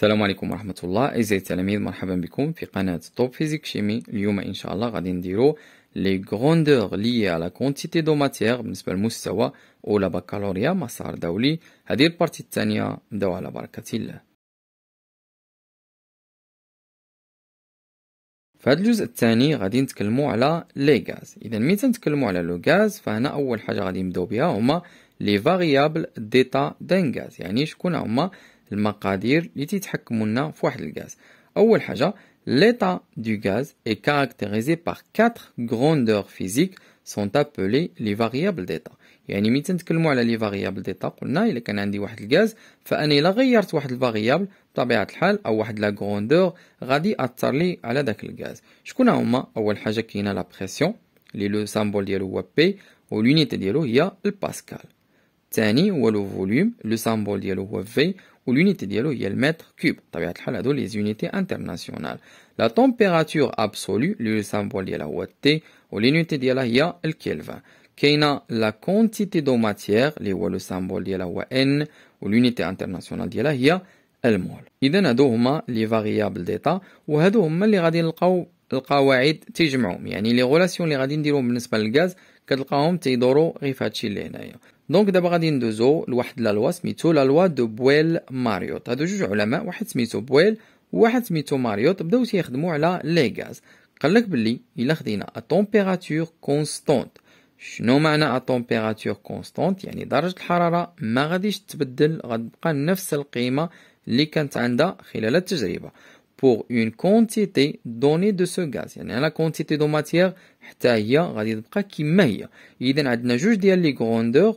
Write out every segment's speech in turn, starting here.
السلام عليكم ورحمة الله أعزائي التلاميذ مرحبا بكم في قناة توب فيزيك شيمي اليوم إن شاء الله غادي نديرو لي غروندور لي على كونتيتي دو ماتيغ بالنسبة للمستوى أولى بكالوريا مسار دولي هذه البارتي الثانية نبداو على بركة الله في هذا الجزء الثاني غادي نتكلمو على لي غاز اذا ملي تنتكلمو على لو غاز فهنا اول حاجه غادي نبداو بها هما لي فاريابل ديتا دان غاز يعني شكون هما المقادير اللي تيتحكموا لنا في واحد الغاز اول حاجه l'état du gaz est caractérisé par quatre grandeurs physiques sont appelées les variables d'état يعني ملي تنتكلموا على لي فاريابل ديتا قلنا الا كان عندي واحد الغاز فانا الا غيرت واحد الفاريابل بطبيعه الحال او واحد لا غروندور غادي اثر لي على داك الغاز شكون هما اول حاجه كاينه لا بريسيون لي لو سامبول ديالو هو بي والونيتي ديالو هي الباسكال ثاني هو لو فوليوم لو سامبول ديالو هو في l'unité dialogue est le mètre cube. que les unités internationales. La température absolue, le symbole de la T, ou l'unité est le Kelvin. la quantité de matière, le symbole de la N, ou l'unité internationale de la le mol. Idan, les variables d'état, ou sont les relations دونك دابا غادي ندوزو لواحد لا لوا سميتو لا لوا دو بويل ماريوت هادو جوج علماء واحد سميتو بويل وواحد سميتو ماريوت بداو تيخدمو على لي غاز قالك بلي الا خدينا ا طومبيراتور كونستانت شنو معنى ا طومبيراتور كونستانت يعني درجه الحراره ما غاديش تبدل غتبقى نفس القيمه اللي كانت عندها خلال التجربه بور اون كونتيتي دوني دو سو غاز يعني لا كونتيتي دو ماتيير حتى هي غادي تبقى كما هي اذا عندنا جوج ديال لي غروندور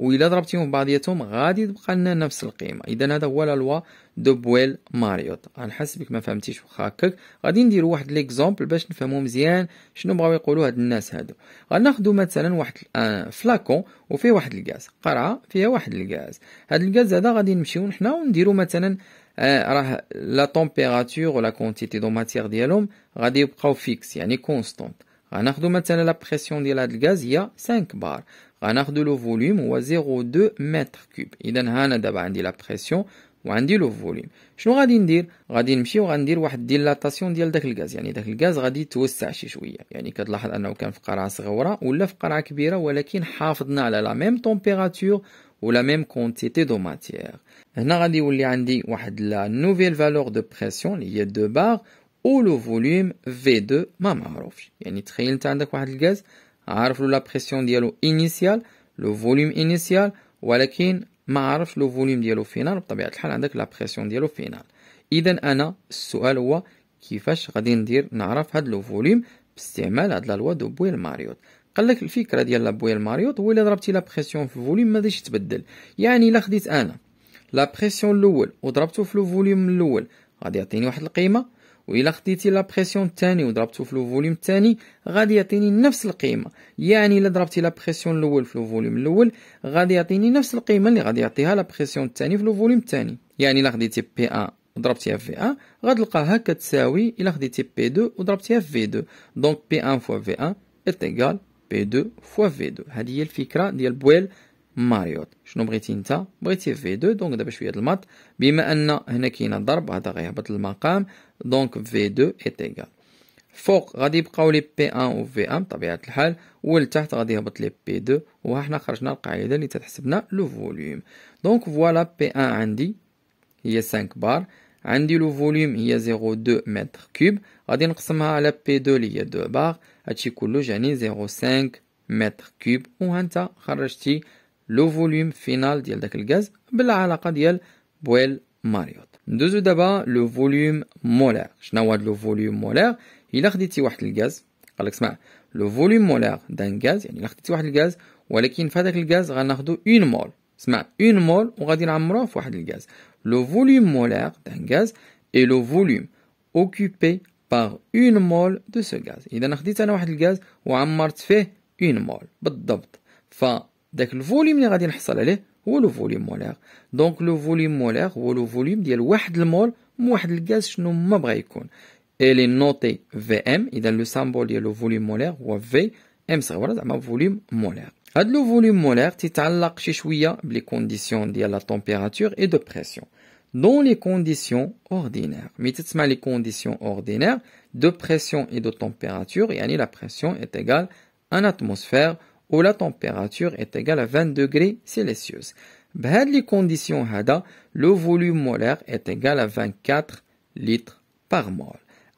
وإلا ضربتيهم بعضياتهم غادي تبقى لنا نفس القيمه اذا هذا هو لا لوا دو بويل ماريوت غنحسبك ما فهمتيش واخا هكاك غادي نديرو واحد ليكزومبل باش نفهمو مزيان شنو بغاو يقولوا هاد الناس هادو غناخدو مثلا واحد آه فلاكون وفيه واحد الغاز قرعه فيها واحد الغاز هاد الغاز هذا غادي نمشيو حنا ونديرو مثلا آه، راه لا طومبيراتور ولا كونتيتي دو ماتير ديالهم غادي يبقاو فيكس يعني كونستونت غناخدو مثلا لا بريسيون ديال هاد الغاز هي 5 بار غناخدو لو فوليوم هو 0.2 متر كوب اذا هانا دابا عندي لا بريسيون وعندي لو فوليوم شنو غادي ندير غادي نمشي وغندير واحد ديلاتاسيون ديال داك الغاز يعني داك الغاز غادي يتوسع شي شويه يعني كتلاحظ انه كان في قرعه صغيره ولا في قرعه كبيره ولكن حافظنا على لا ميم طومبيراتور ولا ميم كونتيتي دو ماتيير هنا غادي يولي عندي واحد لا نوفيل فالور دو بريسيون اللي هي دو بار او لو فوليوم في 2 ما معروفش يعني تخيل انت عندك واحد الغاز عارف لو لا بريسيون ديالو انيسيال لو فوليوم انيسيال ولكن ما عارفش لو فوليوم ديالو فينال بطبيعه الحال عندك لا بريسيون ديالو فينال اذا انا السؤال هو كيفاش غادي ندير نعرف هاد لو فوليوم باستعمال هاد لا لوا دو بويل ماريوت قال لك الفكره ديال لا بويل ماريوت هو الا ضربتي لا بريسيون في فوليوم ما غاديش يتبدل يعني الا خديت انا لا بريسيون الاول وضربته في لو فوليوم الاول غادي يعطيني واحد القيمه والا خديتي لا بريسيون الثاني وضربتو في لو فوليوم الثاني غادي يعطيني نفس القيمه يعني الا ضربتي لا بريسيون الاول في لو فوليوم الاول غادي يعطيني نفس القيمه اللي غادي يعطيها لا بريسيون الثاني في لو فوليوم الثاني يعني الا خديتي بي 1 وضربتيها في في غتلقاها كتساوي الا خديتي بي 2 وضربتيها في في 2 دونك بي 1 فوا في 1 ات ايغال بي 2 فوا في 2 هذه هي الفكره ديال بويل ماريوت شنو بغيتي انت بغيتي في 2 دونك دابا شويه المات بما ان هنا كاينه ضرب هذا غيهبط المقام دونك في 2 ايتيغال فوق غادي يبقاو لي بي 1 و في 1 طبيعه الحال والتحت غادي يهبط لي بي 2 وحنا خرجنا القاعده اللي تتحسبنا لو فوليوم دونك فوالا بي 1 عندي هي 5 بار عندي لو فوليوم هي 0.2 متر كوب غادي نقسمها على بي 2 اللي هي 2 بار هادشي كله يعني 0.5 متر كوب وها خرجتي لو فوليوم فينال ديال داك الغاز بلا علاقه ديال بويل ماريوت ندوزو دابا لو فوليوم مولير شنو هو هاد لو فوليوم مولير الا خديتي واحد الغاز قالك اسمع لو فوليوم مولير دان غاز يعني الا خديتي واحد الغاز ولكن في هذاك الغاز غناخدو اون مول اسمع اون مول وغادي نعمروه في واحد الغاز لو فوليوم مولير دان غاز اي لو فوليوم اوكوبي باغ اون مول دو سو غاز اذا خديت انا واحد الغاز وعمرت فيه اون مول بالضبط ف Donc le volume qu'on va obtenir est le volume molaire. Donc le volume molaire est le volume de l'un des molles et de l'un gaz qu'on n'a pas. Et les nôtres Vm, c'est le symbole du volume molaire, Vm, c'est le volume molaire. Le volume molaire se déroule un peu dans les conditions de température et de pression. Dans les conditions ordinaires. Mais les conditions ordinaires de pression et de température, cest à la pression est égale à atmosphère la température est égale à 20 degrés Celsius. Dans les conditions, le volume molaire est égal à 24 litres par mol.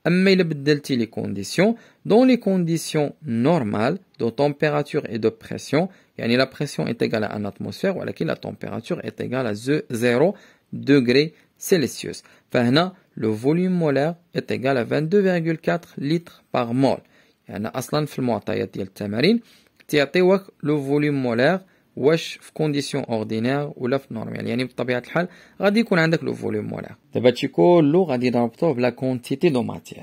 Mais les conditions, dans les conditions normales de température et de pression, la pression est égale à 1 atmosphère, ou la température est égale à 0 degrés Celsius. le volume molaire est égal à 22,4 litres par mol. تيعطيوك لو فوليوم مولار واش في كونديسيون اوردينير ولا في نورمال يعني بطبيعه الحال غادي يكون عندك لو فوليوم مولار دابا هادشي كله غادي نربطوه بلا كونتيتي دو ماتيير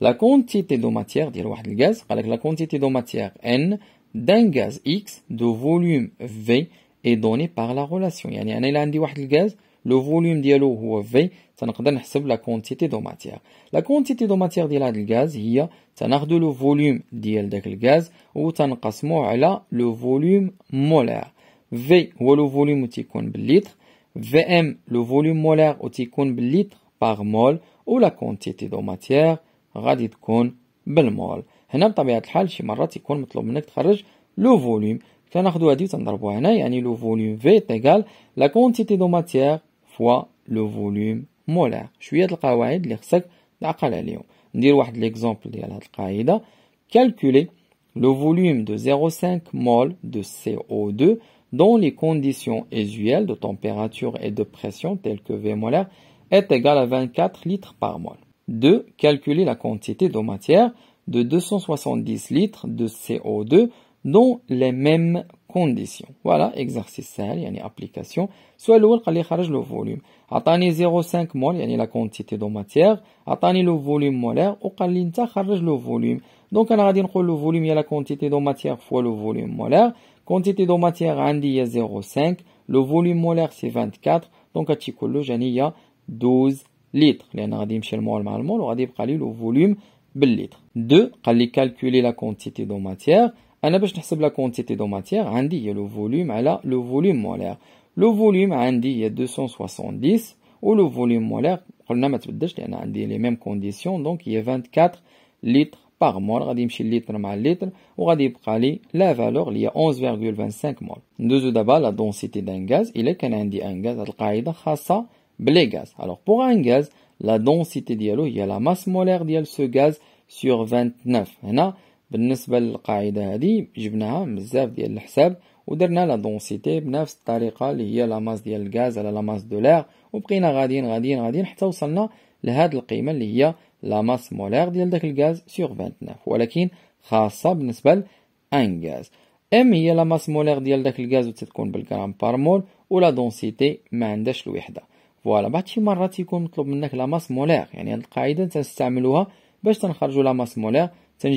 لا كونتيتي دو ماتيير ديال واحد الغاز قالك لا كونتيتي دو ماتيير ان دان غاز اكس دو volume في est donné par la relation. يعني أنا إلا عندي واحد الغاز لو فوليوم ديالو هو في تنقدر نحسب لا كونتيتي دو ماتيغ لا كونتيتي دو ماتيغ ديال هاد الغاز هي تناخدو لو فوليوم ديال داك الغاز و على لو فوليوم مولير في هو لو فوليوم تيكون بالليتر في ام لو فوليوم مولير و تيكون بالليتر باغ مول و لا كونتيتي دو ماتيغ غادي تكون بالمول هنا بطبيعه الحال شي مرة تيكون مطلوب منك تخرج لو فوليوم كناخدو هادي و تنضربوها هنا يعني لو فوليوم في تيكال لا كونتيتي دو ماتيغ fois le volume molaire Je القواعد اللي خصك تعقل عليهم ندير واحد ليكزامبل ديال هاد calculer le volume de 0,5 mol de CO2 dans les conditions usuelles de température et de pression telles que V molaire est égal à 24 litres par mol. 2. Calculer la quantité de matière de 270 litres de CO2 dans les mêmes conditions. Voilà, exercice سهل application. Soit الأول قال لي le volume. عطاني 0.5 y a la quantité de matière. Attendez le volume molaire le volume. Donc on a le volume la quantité de matière fois le volume molaire. Quantité de matière y a 0.5. Le volume molaire c'est 24. Donc هادشي il y 12 litres. On غادي le volume 2 قال calculer la quantité de matière. On a besoin de savoir la quantité d'objet. Andy, le volume, alors le volume molaire. Le volume Andy est 270 ou le volume molaire, on a mesuré les mêmes conditions, donc il est 24 litres par mol. Je dis mètre par litre ou je dis qu'aller la valeur, il est 11,25 mol. De la densité d'un gaz, il est quand Andy un gaz à la condition chasse gaz. Alors pour un gaz, la densité d'ielo, il y a la masse molaire de ce gaz sur 29. بالنسبه للقاعده هذه جبناها بزاف ديال الحساب ودرنا لا دونسيتي بنفس الطريقه اللي هي لا ماس ديال الغاز على لا ماس دو لير وبقينا غاديين غاديين غاديين حتى وصلنا لهاد القيمه اللي هي لا ماس مولير ديال داك الغاز سور 29 ولكن خاصه بالنسبه لان غاز ام هي لا ماس مولير ديال داك الغاز وتتكون بالغرام بار مول ولا دونسيتي ما عندهاش الوحده فوالا بعض شي مرات تيكون مطلوب منك لا ماس مولير يعني هاد القاعده تنستعملوها باش تنخرجوا لا ماس مولير On a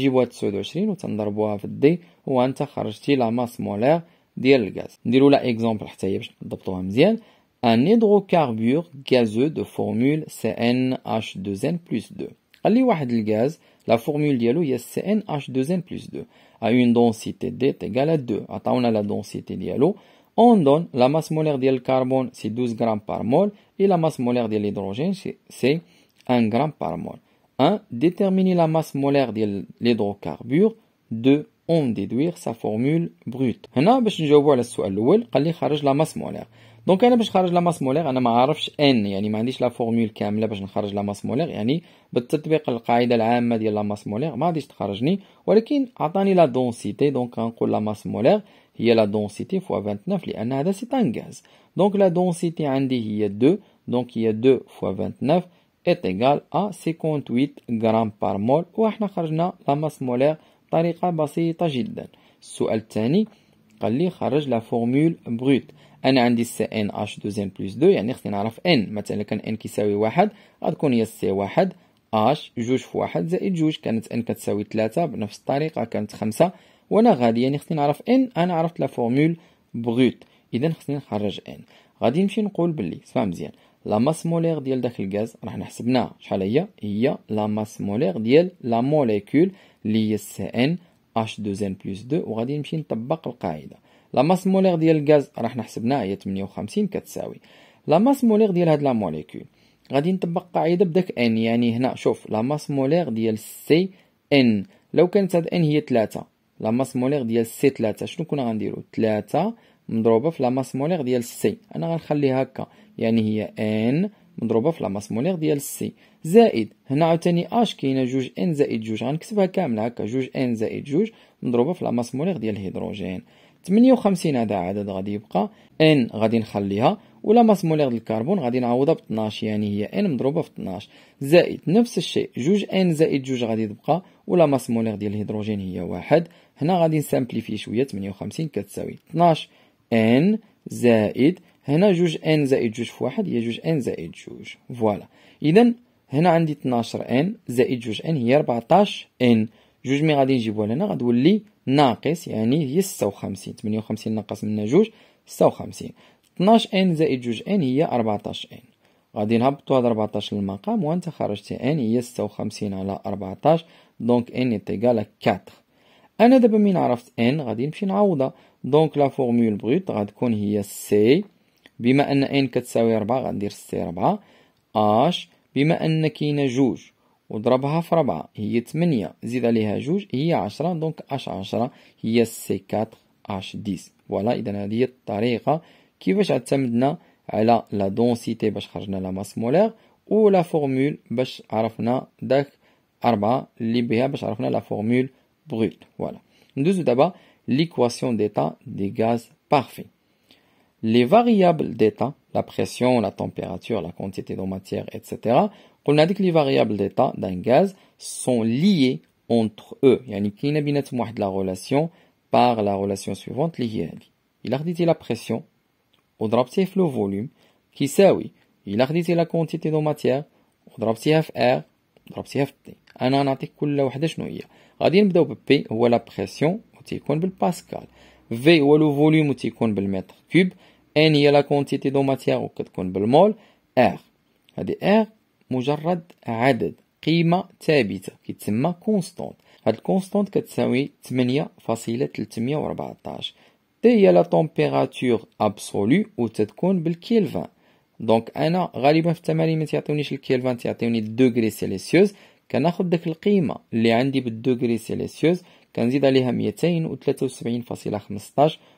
dit que la masse molaire de un hydrocarbure gazeux de formule CNH2N2. Quand on a dit gaz, la formule est CNH2N2. A une densité D est égal à 2. On donne la masse molaire de ce carbone, c'est 12 g par mol. Et la masse molaire de l'hydrogène, c'est 1 g par mol. 1. Déterminer la masse molaire ديال l'hydrocarbure 2. اون ديدوير سا فورمول بروت هنا باش نجاوبو على السؤال الاول قال لي خرج لا ماس مولير دونك انا باش نخرج لا ماس مولير انا ما عارفش ان يعني ما عنديش لا فورمول كامله باش نخرج لا ماس مولير يعني بالتطبيق القاعده العامه ديال لا ماس مولير ما غاديش تخرجني ولكن عطاني لا دونسيتي دونك غنقول لا ماس مولير هي لا دونسيتي فوا 29 لان هذا سي ان غاز دونك لا دونسيتي عندي هي 2 دونك هي 2 فوا 29 est égal à 58 غرام بار مول وإحنا خرجنا لاماس مولير بطريقة بسيطة جدا السؤال الثاني قال لي خرج لا فورمول بروت انا عندي سي ان اش دوزيام بلس دو يعني خصني نعرف ان مثلا كان ان كيساوي واحد غتكون هي سي واحد اش جوج في واحد زائد جوج كانت ان كتساوي ثلاثة بنفس الطريقة كانت خمسة وانا غادي يعني خصني نعرف ان انا عرفت لا فورمول بروت اذا خصني نخرج ان غادي نمشي نقول بلي سمع مزيان لا ماس مولير ديال داك الغاز راح حسبناها شحال هي هي لا ماس مولير ديال لا موليكول اللي هي سي ان اش 2 ان بلس 2 وغادي نمشي نطبق القاعده لا ماس مولير ديال الغاز راح حسبناها هي 58 كتساوي لا ماس مولير ديال هاد لا موليكول غادي نطبق قاعده بداك ان يعني هنا شوف لا ماس مولير ديال سي ان لو كانت هاد ان هي 3 لا ماس مولير ديال سي 3 شنو كنا غنديرو 3 مضروبه في لا ماس مولير ديال سي انا غنخليها هكا يعني هي ان مضروبه في موليغ ديال السي زائد هنا عاوتاني اش كاينه جوج ان زائد جوج غنكتبها كامله هكا جوج ان زائد جوج مضروبه في موليغ ديال الهيدروجين 58 هذا عدد غادي يبقى ان غادي نخليها ولا ماس مولير الكربون غادي نعوضها ب 12 يعني هي ان مضروبه في 12 زائد نفس الشيء جوج ان زائد جوج غادي تبقى ولا ماس مولير ديال الهيدروجين هي واحد هنا غادي نسامبليفي شويه 58 كتساوي 12 ان زائد هنا جوج ان زائد جوج في واحد هي جوج ان زائد جوج فوالا اذا هنا عندي 12 ان زائد جوج ان هي 14 ان جوج مي غادي نجيبوها لهنا غتولي ناقص يعني هي 56 58 ناقص منها جوج 56 12 ان زائد جوج ان هي 14 ان غادي نهبطوا هاد 14 للمقام وانت خرجت ان هي 56 على 14 دونك ان ايتيغال 4 انا دابا من عرفت ان غادي نمشي نعوضها دونك لا فورمول بروت غتكون هي سي بما أن إن كتساوي ربعة غندير سي ربعة أش بما أن كاينة جوج وضربها في ربعة هي تمنية زيد عليها جوج هي عشرة دونك أش عشرة هي سي كاتر أش ديس فوالا إذا هذه هي الطريقة كيفاش اعتمدنا على لا دونسيتي باش خرجنا لا ماس مولير لا فورمول باش عرفنا داك أربعة اللي بها باش عرفنا لا فورمول بغوت فوالا ندوزو دابا ليكواسيون ديتا دي غاز بارفي les variables d'état, la pression, la température, la quantité de matière, etc., on a dit que les variables d'état d'un gaz sont liées entre eux. Il y a une la relation par la relation suivante liée Il a dit la pression, au draptif le volume, qui sait oui. Il a dit la quantité de matière, a draptif R, a a T. انا نعطيك كل وحده شنو هي غادي نبداو ببي هو لا بريسيون وتيكون بالباسكال في هو لو فوليوم le بالمتر cube. ان هي لا كونتيتي دو ماتيير وكتكون بالمول ار هذه ار مجرد عدد قيمة ثابتة كيتسمى كونستانت هاد الكونستانت كتساوي 8.314 تي هي لا طومبيراتور ابسولو و تتكون بالكيلفان دونك انا غالبا في التمارين ما تيعطيونيش الكيلفان تيعطيوني الدوغري سيليسيوس كناخد داك القيمة اللي عندي بالدوغري سيليسيوس كنزيد عليها 273.15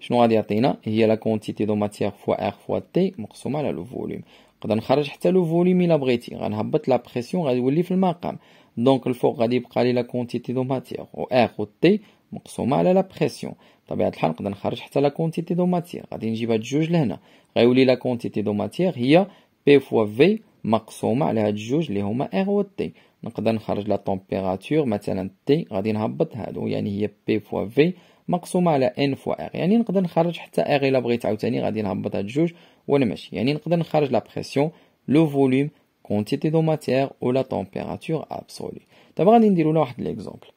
شنو غادي يعطينا هي لا كونتيتي دو ماتيير فوا ار فوا تي مقسومه على لو فوليوم نقدر نخرج حتى لو فوليوم الا بغيتي غنهبط لا بريسيون غيولي في المقام دونك الفوق غادي يبقى لي لا كونتيتي دو ماتيير و ار و تي مقسومه على لا بريسيون بطبيعه الحال نقدر نخرج حتى لا كونتيتي دو ماتيير غادي نجيب هاد الجوج لهنا غيولي لا كونتيتي دو ماتيير هي بي فوا في مقسومه على هاد الجوج اللي هما ار و تي نقدر نخرج لا طومبيراتور مثلا تي غادي نهبط هادو يعني هي بي فوا في مقسومه على n R. R يعني نقدر نخرج حتى r الا بغيت عاوتاني غادي نهبط هاد la ونمشي يعني نقدر نخرج لا بريسيون لو فوليوم كونتيتي دو واحد l'exemple.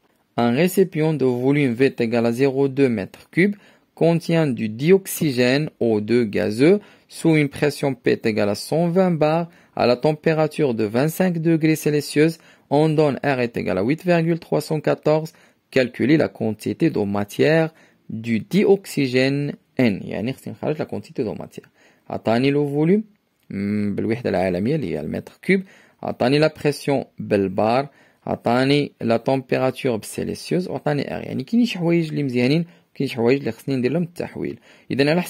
Un récipient de volume V égal à 0,2 m3 contient du dioxygène O2 gazeux sous une pression P égal à 120 bar, à la température de 25 degrés Celsius. On donne R est égal à 8,314 calculer la quantité de matière du dioxygène N. Il y a la quantité de matière. Atani le volume, hmm, il y a le mètre cube. Atani la pression, bel bar. Atani la température, Celsius. Atani R. Il y a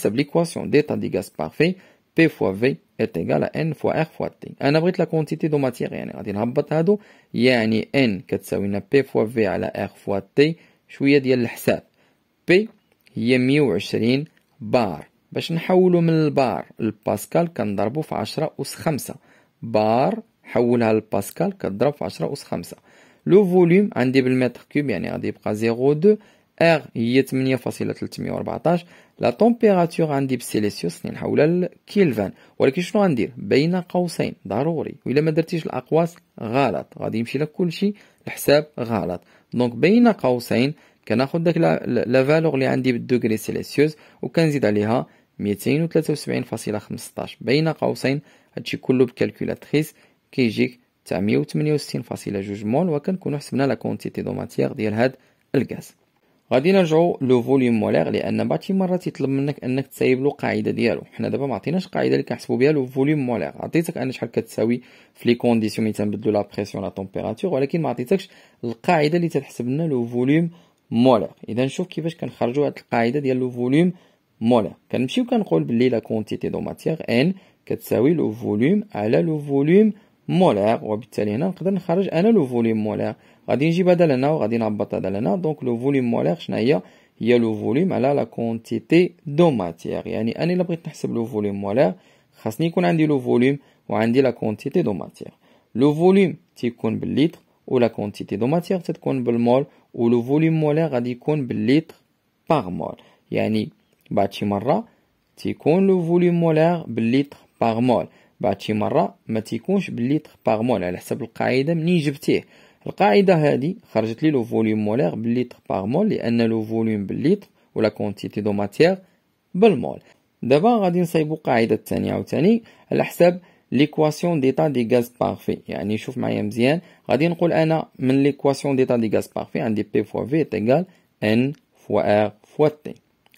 l'équation d'état de gaz parfait. P fois V est égal à N fois R fois T أنا بغيت لا كونتيتي دو ماتيغ يعني غادي نهبط هادو يعني N كتساوي لنا P fois V على R fois T شوية ديال الحساب P هي مية وعشرين بار باش نحولو من البار للباسكال كنضربو في عشرة أس خمسة بار حولها للباسكال كتضرب في عشرة أس خمسة لو فوليوم عندي بالمتر كوب يعني غادي يبقى زيرو دو R هي 8.314 لا تومبيراتور عندي بسيليسيوس نحولها لكيلفان ولكن شنو غندير بين قوسين ضروري وإلا ما درتيش الأقواس غلط غادي يمشي لك كلشي الحساب غلط دونك بين قوسين كناخد داك لا فالور اللي عندي بالدوغري سيليسيوس وكنزيد عليها 273.15 بين قوسين هادشي كله بكالكولاتريس كيجيك تاع 168.2 مول وكنكونو حسبنا لا كونتيتي دو ماتيغ ديال هاد الغاز غادي نرجعو لو فوليوم مولير لان باتي مره تيطلب منك انك تسايب له القاعده ديالو حنا دابا ما عطيناش القاعده اللي كنحسبوا بها لو فوليوم مولير عطيتك انا شحال كتساوي في لي كونديسيون ملي تنبدلو لا بريسيون لا تمبيراتور ولكن ما عطيتكش القاعده اللي تتحسب لنا لو فوليوم مولير اذا نشوف كيفاش كنخرجوا هاد القاعده ديال لو فوليوم مولير كنمشيو كنقول بلي لا كونتيتي دو ماتيغ ان كتساوي لو فوليوم على لو فوليوم مولع وبالتالي هنا نقدر نخرج انا لو فوليم مولع غادي نجي هذا لهنا وغادي نهبط هذا لهنا دونك لو فوليم مولع شنو هي هي لو فوليم على لا كونتيتي دو ماتيغ يعني انا الا بغيت نحسب لو فوليم مولع خاصني يكون عندي لو فوليوم وعندي لا كونتيتي دو ماتيغ لو فوليم تيكون بالليتر ولا كونتيتي دو ماتيغ تتكون بالمول ولو فوليم مولع غادي يكون بالليتر باغ مول يعني بعد شي مره تيكون لو فوليم مولار بالليتر باغ مول بعد شي مره ما تيكونش بلي باغ مول على حسب القاعده منين جبتيه القاعده هادي خرجت لي لو فوليوم مولير بالليتر باغ مول لان لو فوليوم بالليتر ولا كونتيتي دو ماتيير بالمول دابا غادي نصايبو القاعده الثانيه عاوتاني على حساب ليكواسيون ديتا دي غاز بارفي يعني شوف معايا مزيان غادي نقول انا من ليكواسيون ديتا دي غاز بارفي عندي بي فوا في تيغال ان فوا ار فوا تي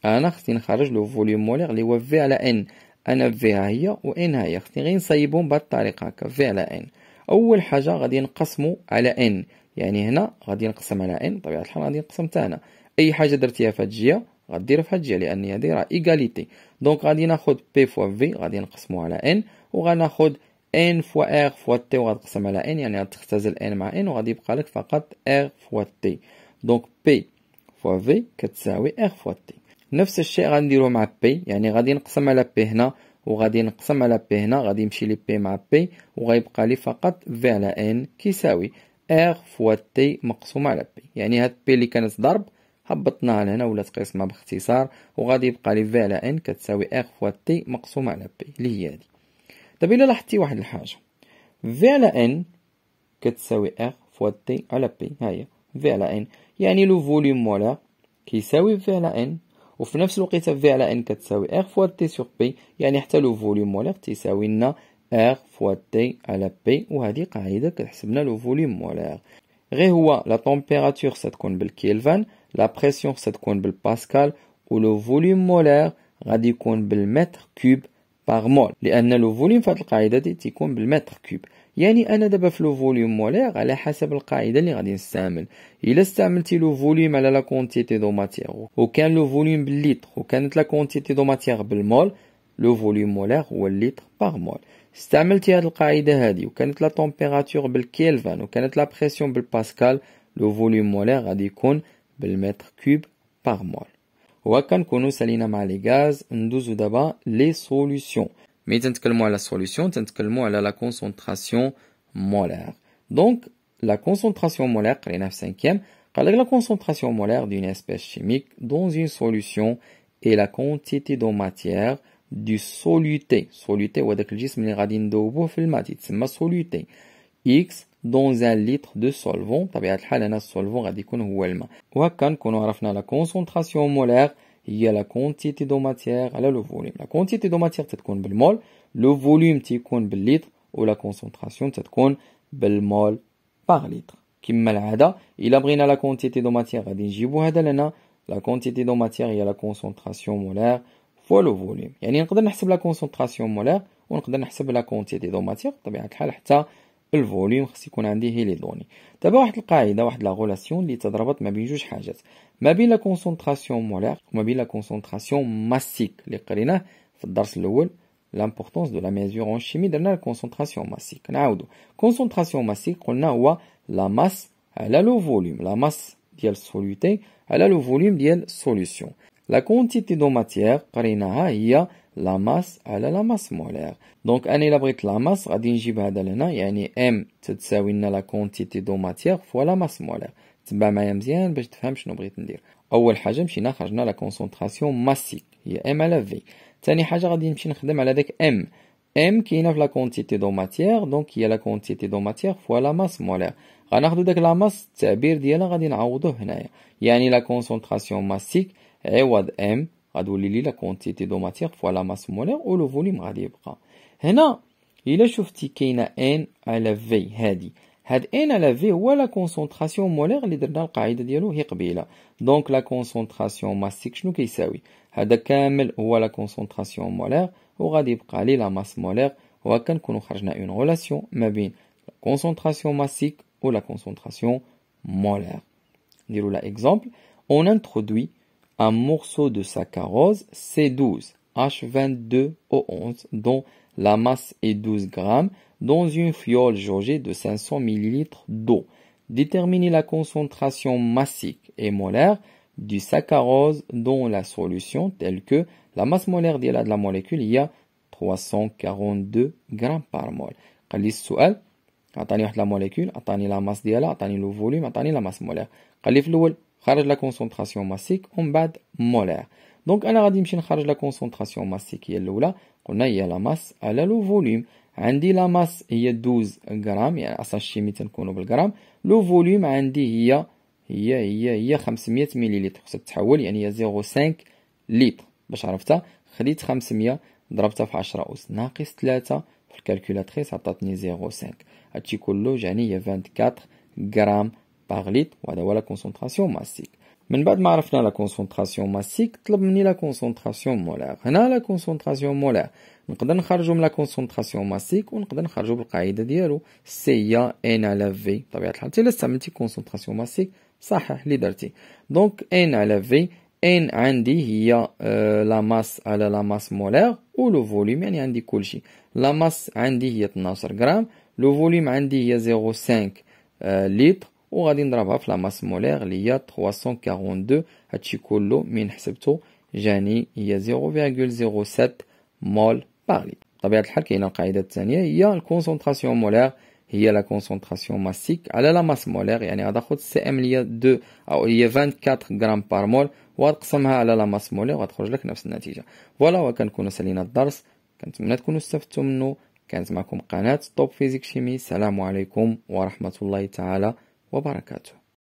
انا خصني نخرج لو فوليوم مولير اللي هو في على ان انا في هي وان هي خصني غير نصيبهم بهاد الطريقه هكا في على ان اول حاجه غادي نقسمو على ان يعني هنا غادي نقسم على ان بطبيعه الحال غادي نقسم حتى هنا اي حاجه درتيها في هاد الجهه غديرها في هاد الجهه لان هادي راه ايغاليتي دونك غادي ناخد بي فوا في غادي نقسمو على ان وغناخذ ان فوا ار فوا تي وغتقسم على ان يعني غتختزل ان مع ان وغادي يبقى لك فقط ار فوا تي دونك بي فوا في كتساوي ار فوا تي نفس الشيء غادي نديرو مع بي يعني غادي نقسم على بي هنا وغادي نقسم على بي هنا غادي يمشي لي بي مع بي وغيبقى لي فقط في على ان كيساوي ار فوا تي مقسومه على بي يعني هاد بي اللي كانت ضرب هبطناها لهنا ولات قسمه باختصار وغادي يبقى لي في على ان كتساوي ار فوا تي مقسومه على بي اللي هي هادي دابا الا لاحظتي واحد الحاجه في على ان كتساوي ار فوا تي على بي ها هي في على ان يعني لو فوليوم مولا كيساوي في على ان وفي نفس الوقت في على ان كتساوي ار فوا تي سور بي يعني حتى لو فوليوم مولير تيساوي لنا ار فوا تي على بي وهذه قاعده كتحسبنا لو فوليوم مولير غير هو لا طومبيراتور ستكون بالكيلفان لا بريسيون ستكون بالباسكال و لو فوليوم مولير غادي يكون بالمتر كوب باغ مول لان لو فوليوم في هذه القاعده تيكون بالمتر كوب يعني انا دابا في لو فوليوم مولير على حسب القاعده اللي غادي نستعمل الا استعملتي لو فوليوم على لا كونتيتي دو ماتيغ وكان لو فوليوم بالليتر وكانت لا كونتيتي دو ماتيغ بالمول لو فوليوم مولير هو الليتر باغ مول استعملتي هاد القاعده هادي وكانت لا تومبيراتور بالكيلفان وكانت لا بريسيون بالباسكال لو فوليوم مولير غادي يكون بالمتر كوب باغ مول وهكا نكونو سالينا مع لي غاز ندوزو دابا لي سوليسيون mais nous à la solution, nous à la concentration molaire. Donc, la concentration molaire, c'est la cinquième, la concentration molaire d'une espèce chimique dans une solution et la quantité de matière du soluté. Soluté, ou avec le jisme, les c'est ma soluté. X dans un litre de solvant. solvant الحال أنا a غادي يكون هو quand la concentration molaire, هي لا كونتيتي دو ماتيير على لو فوليوم لا كونتيتي دو ماتيير تتكون بالمول لو فوليوم تيكون بالليتر ولا كونسونطراسيون تتكون بالمول باغ ليتر كما العاده الا بغينا لا كونتيتي دو ماتيير غادي نجيبو هذا لنا لا كونتيتي دو ماتيير هي لا كونسونطراسيون مولار فوا لو فوليوم يعني نقدر نحسب لا كونسونطراسيون مولار ونقدر نحسب لا كونتيتي دو ماتيير بطبيعه الحال حتى le volume ce qu'on a y ait une hélidonie d'abord une règle une la relation qui se trouve entre deux choses entre la concentration molaire et entre la concentration massique l'écrire dans le cours le premier l'importance de la mesure en chimie on la concentration massique on va dire concentration massique qu'on a dit c'est la masse sur le volume la masse de la solution sur le volume de la solution la quantité de matière qu'on a lu c'est لا ماس على لا ماس مولير دونك انا الا بغيت لا ماس غادي نجيب هذا لهنا يعني ام تتساوي لنا لا كونتيتي دو ماتيغ فوا لا ماس مولير تبع معايا مزيان باش تفهم شنو بغيت ندير اول حاجه مشينا خرجنا لا كونسونطراسيون ماسيك هي ام على في ثاني حاجه غادي نمشي نخدم على داك ام ام كاينه في لا كونتيتي دو ماتيغ دونك هي لا كونتيتي دو ماتيغ فوا لا ماس مولير غناخدو داك لا ماس التعبير ديالها غادي نعوضوه هنايا يعني لا كونسونطراسيون ماسيك عوض ام la quantité de matière fois la masse molaire ou le volume gravé par là. Ici, il a un n à la v. Cette n à la v ou la concentration molaire, la de Donc la concentration massique nous est égale à cette n la ou la concentration molaire ou la masse molaire. On peut une relation entre la concentration massique ou la concentration molaire. Dans l'exemple, on introduit un morceau de saccharose C12 H22O11 dont la masse est 12 grammes dans une fiole jaugée de 500 ml d'eau. Déterminez la concentration massique et molaire du saccharose dans la solution telle que la masse molaire de la molécule il y a 342 grammes par mol. قال لي السؤال عطاني la لا la عطاني لا volume ديالها عطاني لو volume, عطاني la masse molaire. خرج لا كونسونطراسيون ماسيك ومن بعد مولير دونك انا غادي نمشي نخرج لا كونسونطراسيون ماسيك هي الاولى قلنا هي لا ماس على لو فوليوم عندي لا ماس هي 12 غرام يعني اصلا الشيمي تنكونو بالغرام لو فوليوم عندي هي هي هي هي 500 مليلتر خصها تتحول يعني هي 0.5 لتر باش عرفتها خديت 500 ضربتها في 10 أس ناقص 3 في الكالكولاتريس عطاتني 0.5 هادشي كله يعني هي 24 غرام باغليت وهذا هو لا كونسونطراسيون ماسيك من بعد ما عرفنا لا كونسونطراسيون ماسيك طلب مني لا كونسونطراسيون مولار هنا لا كونسونطراسيون مولار نقدر نخرجو من لا كونسونطراسيون ماسيك ونقدر نخرجو بالقاعده ديالو سي يا ان على في بطبيعه الحال تي لاستعملتي استعملتي كونسونطراسيون ماسيك صحح اللي درتي دونك ان على في ان عندي هي لا آه، ماس على لا ماس مولار لو فوليوم يعني عندي كلشي لا ماس عندي هي 12 غرام لو فوليوم عندي هي 0.5 آه، لتر وغادي نضربها في لا ماس مولير اللي هي 342 هادشي كله من حسبته جاني هي 0.07 مول بار ليتر بطبيعه الحال كاينه القاعده الثانيه هي الكونسنتراسيون مولير هي لا كونسنتراسيون ماسيك على لا ماس مولير يعني غتاخد سي ام اللي هي 2 او هي 24 غرام بار مول وغتقسمها على لا ماس مولير وغتخرج لك نفس النتيجه فوالا وكنكونوا سالينا الدرس كنتمنى تكونوا استفدتوا منه كانت معكم قناه توب فيزيك شيمي السلام عليكم ورحمه الله تعالى وبركاته